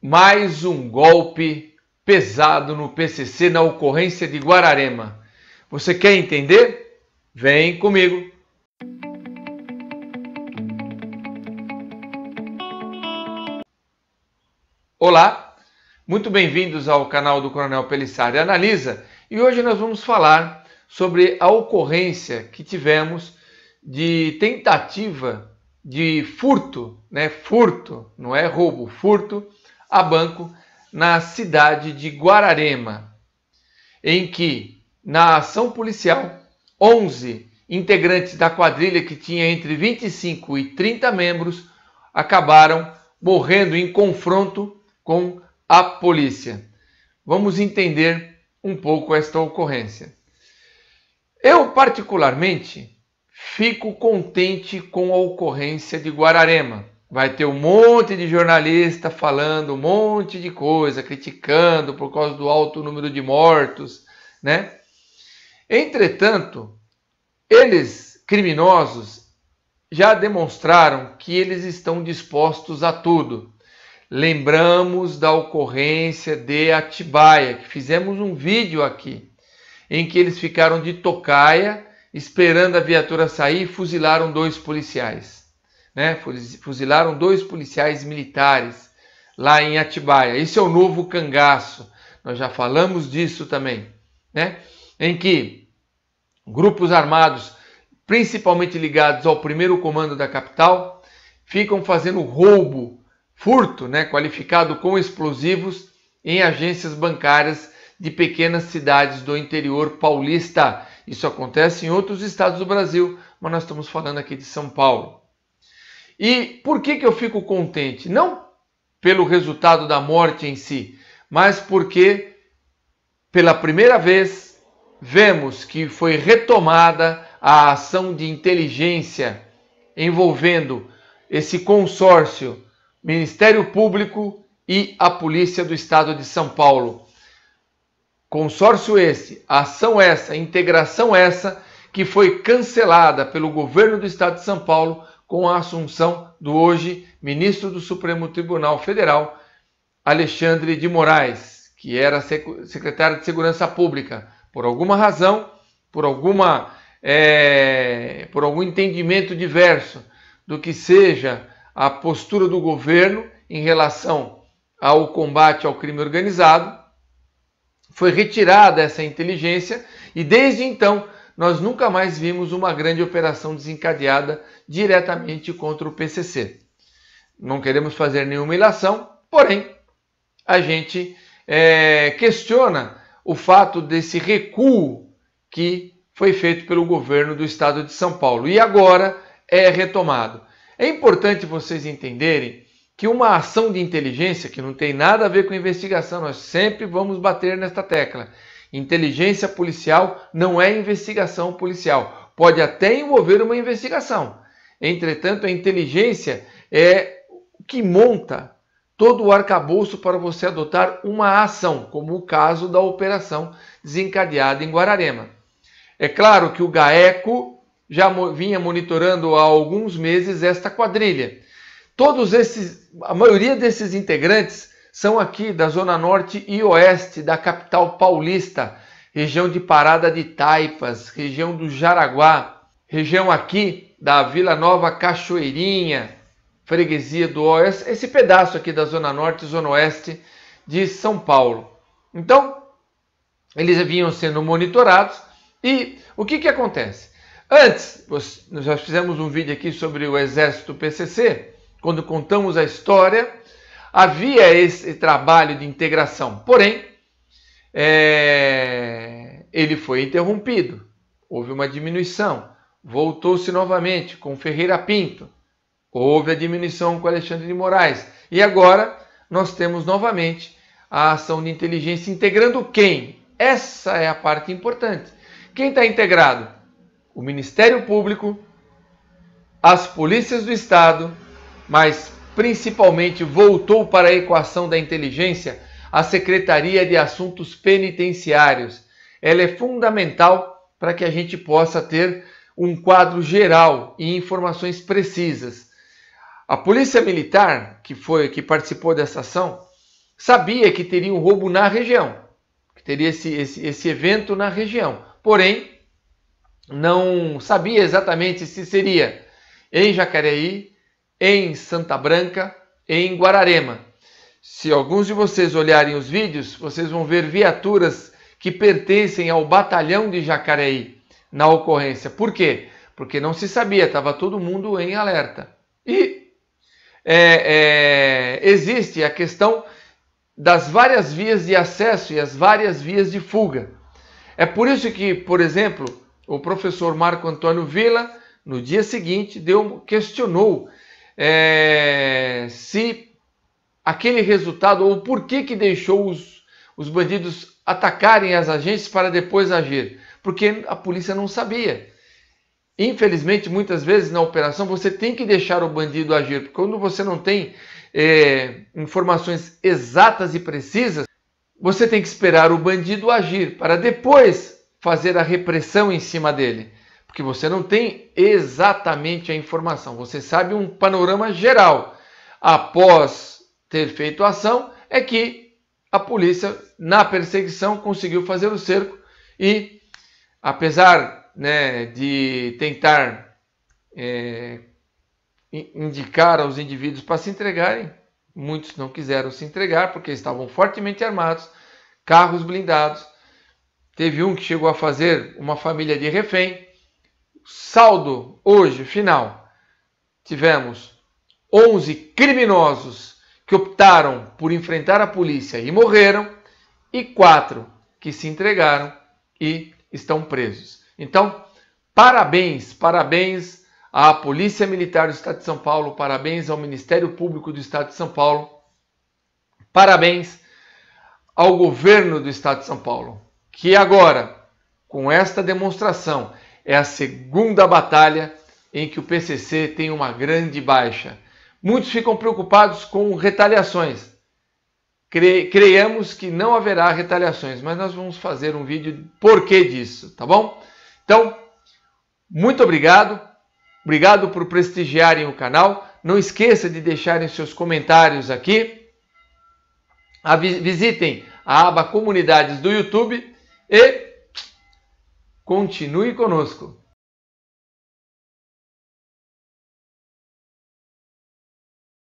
Mais um golpe pesado no PCC na ocorrência de Guararema. Você quer entender? Vem comigo! Olá, muito bem-vindos ao canal do Coronel Pelissari Analisa e hoje nós vamos falar sobre a ocorrência que tivemos de tentativa de furto, né? Furto, não é roubo, furto a banco na cidade de Guararema, em que, na ação policial, 11 integrantes da quadrilha, que tinha entre 25 e 30 membros, acabaram morrendo em confronto com a polícia. Vamos entender um pouco esta ocorrência. Eu, particularmente, fico contente com a ocorrência de Guararema vai ter um monte de jornalista falando um monte de coisa, criticando por causa do alto número de mortos, né? Entretanto, eles, criminosos, já demonstraram que eles estão dispostos a tudo. Lembramos da ocorrência de Atibaia, que fizemos um vídeo aqui, em que eles ficaram de tocaia, esperando a viatura sair e fuzilaram dois policiais né? Fuzilaram dois policiais militares lá em Atibaia. Esse é o novo cangaço. Nós já falamos disso também, né? Em que grupos armados, principalmente ligados ao primeiro comando da capital, ficam fazendo roubo, furto, né, qualificado com explosivos em agências bancárias de pequenas cidades do interior paulista. Isso acontece em outros estados do Brasil, mas nós estamos falando aqui de São Paulo. E por que, que eu fico contente? Não pelo resultado da morte em si, mas porque pela primeira vez vemos que foi retomada a ação de inteligência envolvendo esse consórcio Ministério Público e a Polícia do Estado de São Paulo. Consórcio esse, ação essa, integração essa, que foi cancelada pelo governo do Estado de São Paulo com a assunção do hoje ministro do Supremo Tribunal Federal, Alexandre de Moraes, que era secretário de Segurança Pública. Por alguma razão, por alguma é, por algum entendimento diverso do que seja a postura do governo em relação ao combate ao crime organizado, foi retirada essa inteligência e desde então nós nunca mais vimos uma grande operação desencadeada diretamente contra o PCC. Não queremos fazer nenhuma ilação, porém, a gente é, questiona o fato desse recuo que foi feito pelo governo do estado de São Paulo e agora é retomado. É importante vocês entenderem que uma ação de inteligência, que não tem nada a ver com investigação, nós sempre vamos bater nesta tecla, Inteligência policial não é investigação policial. Pode até envolver uma investigação. Entretanto, a inteligência é o que monta todo o arcabouço para você adotar uma ação, como o caso da operação desencadeada em Guararema. É claro que o GAECO já vinha monitorando há alguns meses esta quadrilha. Todos esses, a maioria desses integrantes são aqui da zona norte e oeste da capital paulista, região de Parada de Taipas, região do Jaraguá, região aqui da Vila Nova Cachoeirinha, freguesia do Oeste, esse pedaço aqui da zona norte e zona oeste de São Paulo. Então, eles vinham sendo monitorados e o que, que acontece? Antes, nós já fizemos um vídeo aqui sobre o exército PCC, quando contamos a história havia esse trabalho de integração, porém é, ele foi interrompido, houve uma diminuição, voltou-se novamente com Ferreira Pinto, houve a diminuição com Alexandre de Moraes e agora nós temos novamente a ação de inteligência integrando quem? Essa é a parte importante. Quem está integrado? O Ministério Público, as polícias do Estado, mas principalmente voltou para a equação da inteligência a Secretaria de Assuntos Penitenciários. Ela é fundamental para que a gente possa ter um quadro geral e informações precisas. A Polícia Militar, que foi que participou dessa ação, sabia que teria um roubo na região, que teria esse, esse, esse evento na região. Porém, não sabia exatamente se seria em Jacareí, em Santa Branca em Guararema. Se alguns de vocês olharem os vídeos, vocês vão ver viaturas que pertencem ao batalhão de Jacareí na ocorrência. Por quê? Porque não se sabia, estava todo mundo em alerta. E é, é, existe a questão das várias vias de acesso e as várias vias de fuga. É por isso que, por exemplo, o professor Marco Antônio Vila, no dia seguinte, deu, questionou é, se aquele resultado ou por que, que deixou os, os bandidos atacarem as agências para depois agir. Porque a polícia não sabia. Infelizmente, muitas vezes na operação você tem que deixar o bandido agir, porque quando você não tem é, informações exatas e precisas, você tem que esperar o bandido agir para depois fazer a repressão em cima dele porque você não tem exatamente a informação, você sabe um panorama geral. Após ter feito a ação, é que a polícia, na perseguição, conseguiu fazer o cerco e, apesar né, de tentar é, indicar aos indivíduos para se entregarem, muitos não quiseram se entregar porque estavam fortemente armados, carros blindados. Teve um que chegou a fazer uma família de refém saldo hoje final. Tivemos 11 criminosos que optaram por enfrentar a polícia e morreram e quatro que se entregaram e estão presos. Então, parabéns, parabéns à Polícia Militar do Estado de São Paulo, parabéns ao Ministério Público do Estado de São Paulo, parabéns ao governo do Estado de São Paulo, que agora, com esta demonstração é a segunda batalha em que o PCC tem uma grande baixa. Muitos ficam preocupados com retaliações. Cre creiamos que não haverá retaliações, mas nós vamos fazer um vídeo porquê disso, tá bom? Então, muito obrigado. Obrigado por prestigiarem o canal. Não esqueça de deixarem seus comentários aqui. Visitem a aba Comunidades do YouTube e Continue conosco.